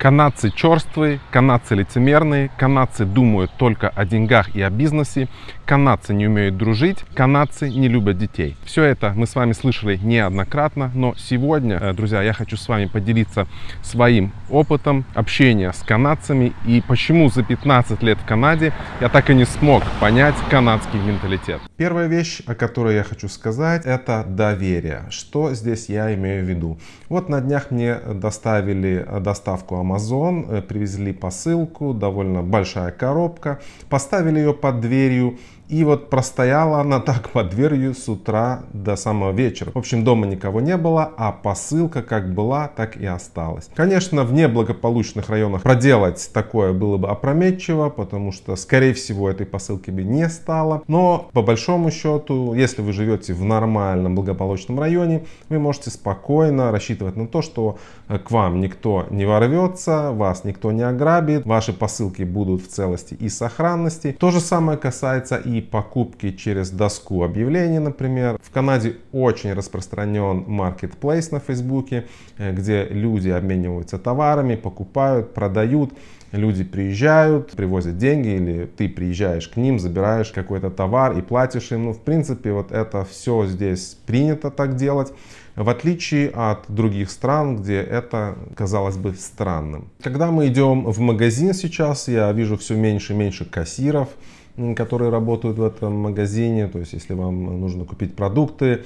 Канадцы черствые, канадцы лицемерные, канадцы думают только о деньгах и о бизнесе, канадцы не умеют дружить, канадцы не любят детей. Все это мы с вами слышали неоднократно, но сегодня, э, друзья, я хочу с вами поделиться своим опытом общения с канадцами и почему за 15 лет в Канаде я так и не смог понять канадский менталитет. Первая вещь, о которой я хочу сказать, это доверие. Что здесь я имею в виду? Вот на днях мне доставили э, доставку Amazon, э, привезли посылку, довольно большая коробка, поставили ее под дверью и вот простояла она так под дверью с утра до самого вечера. В общем, дома никого не было, а посылка как была, так и осталась. Конечно, в неблагополучных районах проделать такое было бы опрометчиво, потому что, скорее всего, этой посылки бы не стало. Но, по большому счету, если вы живете в нормальном благополучном районе, вы можете спокойно рассчитывать на то, что э, к вам никто не ворвется, вас никто не ограбит, ваши посылки будут в целости и сохранности. То же самое касается и и покупки через доску объявлений, например. В Канаде очень распространен маркетплейс на Фейсбуке, э, где люди обмениваются товарами, покупают, продают. Люди приезжают, привозят деньги, или ты приезжаешь к ним, забираешь какой-то товар и платишь им. Ну, в принципе, вот это все здесь принято так делать, в отличие от других стран, где это казалось бы странным. Когда мы идем в магазин сейчас, я вижу все меньше и меньше кассиров, которые работают в этом магазине. То есть, если вам нужно купить продукты,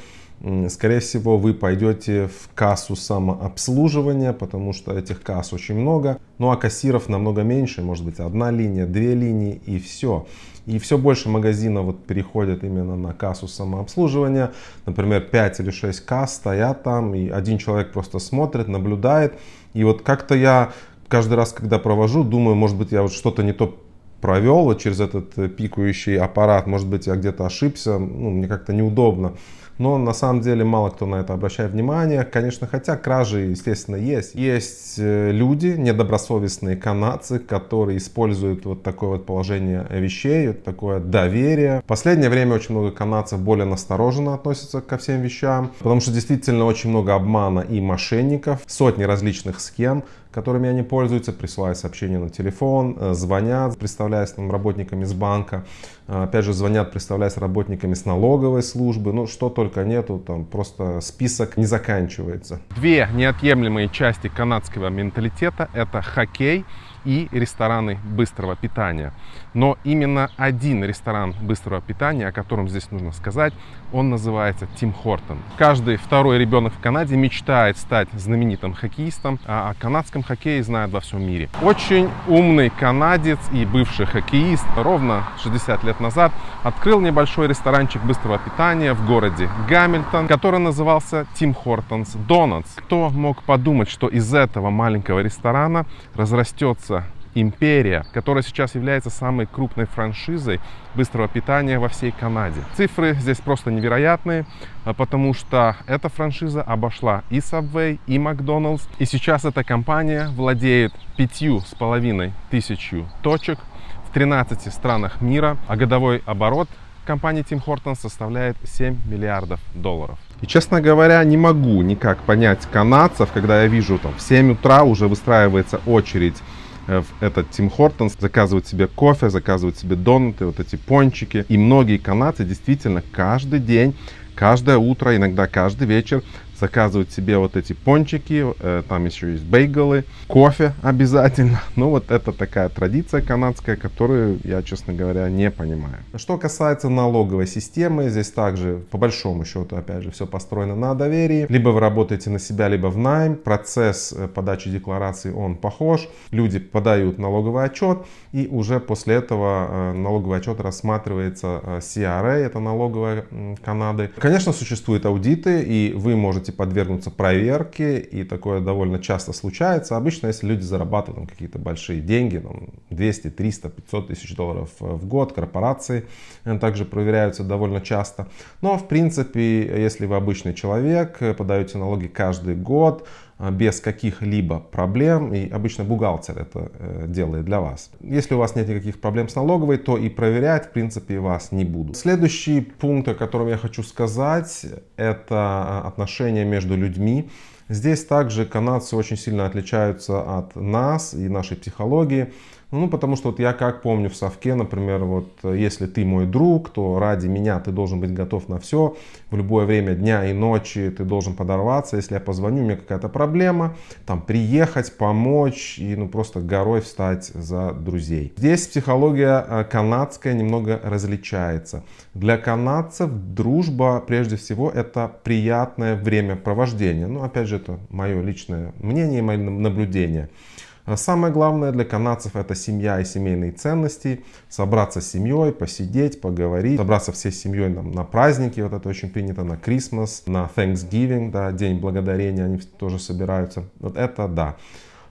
скорее всего, вы пойдете в кассу самообслуживания, потому что этих касс очень много. Ну а кассиров намного меньше, может быть, одна линия, две линии и все. И все больше магазинов вот переходят именно на кассу самообслуживания. Например, 5 или 6 касс стоят там, и один человек просто смотрит, наблюдает. И вот как-то я каждый раз, когда провожу, думаю, может быть, я вот что-то не то провел вот через этот э, пикающий аппарат. Может быть, я где-то ошибся, ну, мне как-то неудобно. Но на самом деле мало кто на это обращает внимание. Конечно, хотя кражи, естественно, есть. Есть э, люди, недобросовестные канадцы, которые используют вот такое вот положение вещей, вот такое доверие. В последнее время очень много канадцев более настороженно относятся ко всем вещам, потому что действительно очень много обмана и мошенников, сотни различных схем, которыми они пользуются, присылая сообщения на телефон, э, звонят, представляясь там, работниками с банка, э, опять же звонят, представляясь работниками с налоговой службы, ну что только нету, там просто список не заканчивается. Две неотъемлемые части канадского менталитета – это хоккей и рестораны быстрого питания. Но именно один ресторан быстрого питания, о котором здесь нужно сказать, он называется Тим Хортон. Каждый второй ребенок в Канаде мечтает стать знаменитым хоккеистом, а о канадском хоккее знают во всем мире. Очень умный канадец и бывший хоккеист ровно 60 лет назад открыл небольшой ресторанчик быстрого питания в городе Гамильтон, который назывался Тим Хортонс Донатс. Кто мог подумать, что из этого маленького ресторана разрастется Империя, которая сейчас является самой крупной франшизой быстрого питания во всей Канаде. Цифры здесь просто невероятные, а, потому что эта франшиза обошла и Subway, и Макдоналдс. И сейчас эта компания владеет пятью с половиной тысячу точек в 13 странах мира, а годовой оборот компании Тим Хортон составляет 7 миллиардов долларов. И, честно говоря, не могу никак понять канадцев, когда я вижу, там в 7 утра уже выстраивается очередь Э, в этот Тим Хортонс, заказывают себе кофе, заказывают себе донаты, вот эти пончики. И многие канадцы действительно каждый день каждое утро, иногда каждый вечер заказывать себе вот эти пончики, э, там еще есть бейгелы, кофе обязательно. Ну вот это такая традиция канадская, которую я, честно говоря, не понимаю. Что касается налоговой системы, здесь также по большому счету, опять же, все построено на доверии. Либо вы работаете на себя, либо в найм. Процесс э, подачи декларации, он похож. Люди подают налоговый отчет, и уже после этого э, налоговый отчет рассматривается CRA, это налоговая Канады. Конечно, существуют аудиты, и вы можете можете подвергнуться проверке, и такое довольно часто случается. Обычно, если люди зарабатывают какие-то большие деньги, там 200, 300, 500 тысяч долларов в год, корпорации э, также проверяются довольно часто. Но, в принципе, если вы обычный человек, э, подаете налоги каждый год, Э, без каких-либо проблем, и обычно бухгалтер это э, делает для вас. Если у вас нет никаких проблем с налоговой, то и проверять, в принципе, вас не буду. Следующий пункт, о котором я хочу сказать, это э, отношения между людьми. Здесь также канадцы очень сильно отличаются от нас и нашей психологии. Ну, потому что вот я как помню в совке, например, вот э, если ты мой друг, то ради меня ты должен быть готов на все. В любое время дня и ночи ты должен подорваться. Если я позвоню, у меня какая-то проблема, там приехать, помочь и ну просто горой встать за друзей. Здесь психология э, канадская немного различается. Для канадцев дружба прежде всего это приятное времяпровождение. Ну, опять же, это мое личное мнение, мое наблюдение. А самое главное для канадцев это семья и семейные ценности. Собраться с семьей, посидеть, поговорить. Собраться всей семьей на, на праздники, вот это очень принято, на Крисмас, на Thanksgiving, да, День Благодарения, они тоже собираются. Вот это да.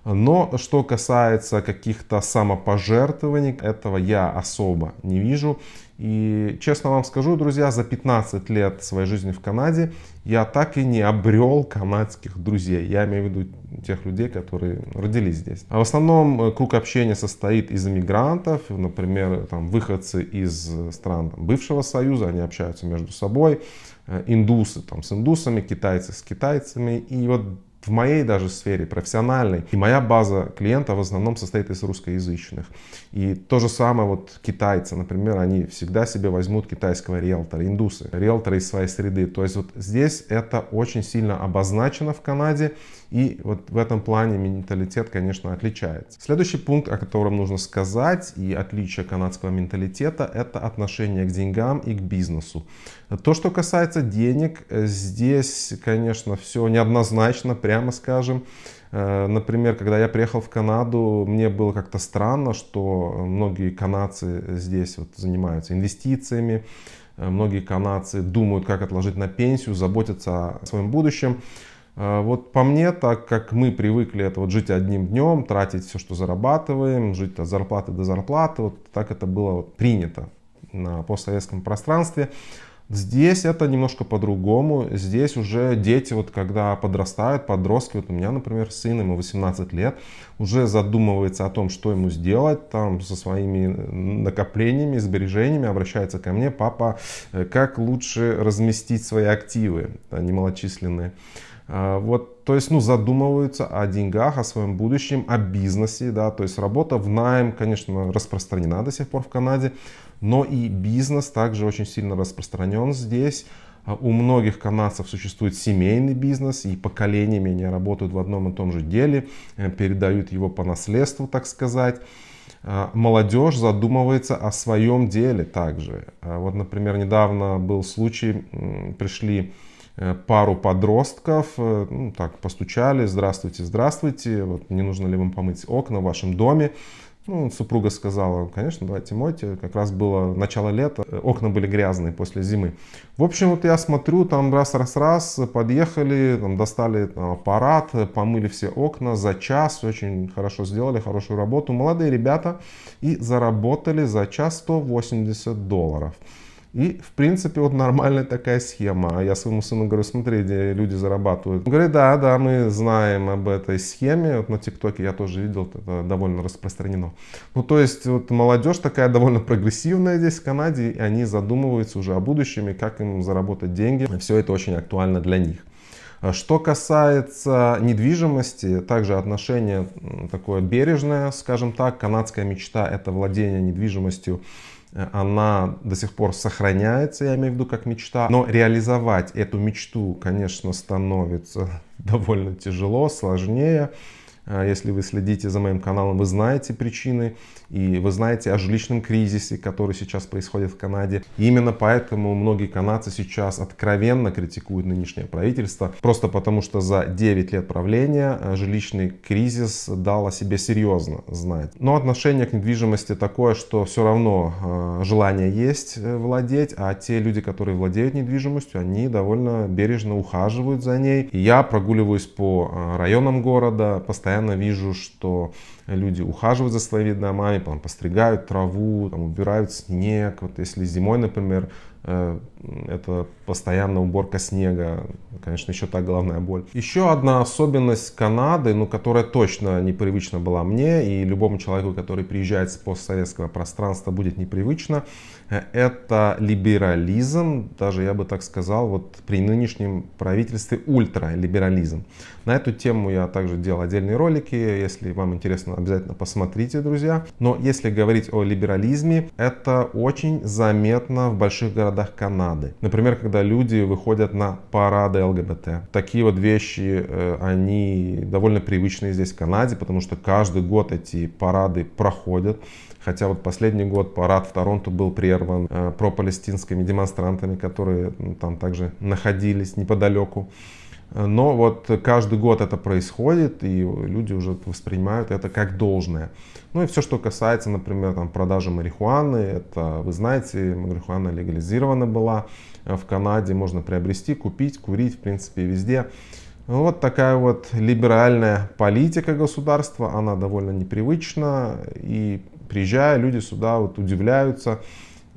Но что касается каких-то самопожертвований, этого я особо не вижу. И честно вам скажу, друзья, за 15 лет своей жизни в Канаде я так и не обрел канадских друзей. Я имею в виду тех людей, которые родились здесь. А в основном э, круг общения состоит из иммигрантов, например, там, выходцы из стран там, бывшего Союза, они общаются между собой, э, индусы там, с индусами, китайцы с китайцами. И вот в моей даже сфере профессиональной. И моя база клиентов в основном состоит из русскоязычных. И то же самое вот китайцы, например, они всегда себе возьмут китайского риэлтора, индусы, риэлторы из своей среды. То есть вот здесь это очень сильно обозначено в Канаде. И вот в этом плане менталитет, конечно, отличается. Следующий пункт, о котором нужно сказать, и отличие канадского менталитета, это отношение к деньгам и к бизнесу. То, что касается денег, э, здесь, конечно, все неоднозначно, прямо скажем. Э, например, когда я приехал в Канаду, мне было как-то странно, что многие канадцы здесь вот занимаются инвестициями, э, многие канадцы думают, как отложить на пенсию, заботятся о своем будущем. Э, вот по мне, так как мы привыкли это вот жить одним днем, тратить все, что зарабатываем, жить от зарплаты до зарплаты, вот так это было вот принято на постсоветском пространстве. Здесь это немножко по-другому. Здесь уже дети, вот когда подрастают, подростки, вот у меня, например, сын, ему 18 лет, уже задумывается о том, что ему сделать, там, со своими э, накоплениями, сбережениями, обращается ко мне, папа, э, как лучше разместить свои активы, да, немалочисленные. А, вот, то есть, ну, задумываются о деньгах, о своем будущем, о бизнесе, да, то есть работа в найм, конечно, распространена до сих пор в Канаде, но и бизнес также очень сильно распространен здесь. А, у многих канадцев существует семейный бизнес, и поколениями они работают в одном и том же деле, э, передают его по наследству, так сказать а, молодежь задумывается о своем деле также. Вот, например, недавно был случай, пришли Э, пару подростков, э, ну, так, постучали, здравствуйте, здравствуйте, вот, не нужно ли вам помыть окна в вашем доме. Ну, супруга сказала, конечно, давайте мойте. Как раз было начало лета, э, окна были грязные после зимы. В общем, вот я смотрю, там раз-раз-раз подъехали, там достали там, аппарат, помыли все окна за час, очень хорошо сделали, хорошую работу. Молодые ребята и заработали за час 180 долларов. И, в принципе, вот нормальная такая схема. А я своему сыну говорю, смотри, где люди зарабатывают. Он говорит, да, да, мы знаем об этой схеме. Вот на ТикТоке я тоже видел, это довольно распространено. Ну, то есть, вот молодежь такая довольно прогрессивная здесь в Канаде, и они задумываются уже о будущем и как им заработать деньги. Все это очень актуально для них. А что касается недвижимости, также отношение такое бережное, скажем так. Канадская мечта – это владение недвижимостью Э, она до сих пор сохраняется, я имею в виду как мечта, но реализовать эту мечту, конечно, становится довольно тяжело, сложнее. Э, если вы следите за моим каналом, вы знаете причины и вы знаете о жилищном кризисе, который сейчас происходит в Канаде. И именно поэтому многие канадцы сейчас откровенно критикуют нынешнее правительство. Просто потому, что за 9 лет правления э, жилищный кризис дал о себе серьезно знать. Но отношение к недвижимости такое, что все равно э, желание есть э, владеть, а те люди, которые владеют недвижимостью, они довольно бережно ухаживают за ней. я прогуливаюсь по районам города, постоянно вижу, что люди ухаживают за своими домами, и там, постригают траву, там, убирают снег. Вот если зимой, например, э, это постоянная уборка снега, конечно, еще та головная боль. Еще одна особенность Канады, ну, которая точно непривычна была мне и любому человеку, который приезжает с постсоветского пространства, будет непривычно, это либерализм, даже я бы так сказал, вот при нынешнем правительстве ультралиберализм. На эту тему я также делал отдельные ролики, если вам интересно, обязательно посмотрите, друзья. Но если говорить о либерализме, это очень заметно в больших городах Канады. Например, когда когда люди выходят на парады ЛГБТ. Такие вот вещи, э, они довольно привычные здесь в Канаде, потому что каждый год эти парады проходят. Хотя вот последний год парад в Торонто был прерван э, пропалестинскими демонстрантами, которые там также находились неподалеку. Но вот каждый год это происходит, и люди уже воспринимают это как должное. Ну и все, что касается, например, там, продажи марихуаны, это, вы знаете, марихуана легализирована была э, в Канаде, можно приобрести, купить, курить, в принципе, везде. Ну, вот такая вот либеральная политика государства, она довольно непривычна, и приезжая, люди сюда вот удивляются,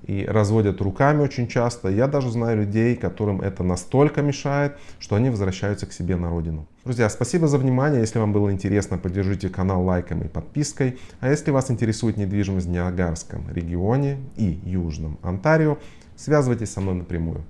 и разводят руками очень часто. Я даже знаю людей, которым это настолько мешает, что они возвращаются к себе на родину. Друзья, спасибо за внимание. Если вам было интересно, поддержите канал лайком и подпиской. А если вас интересует недвижимость в Ниагарском регионе и Южном Онтарио, связывайтесь со мной напрямую.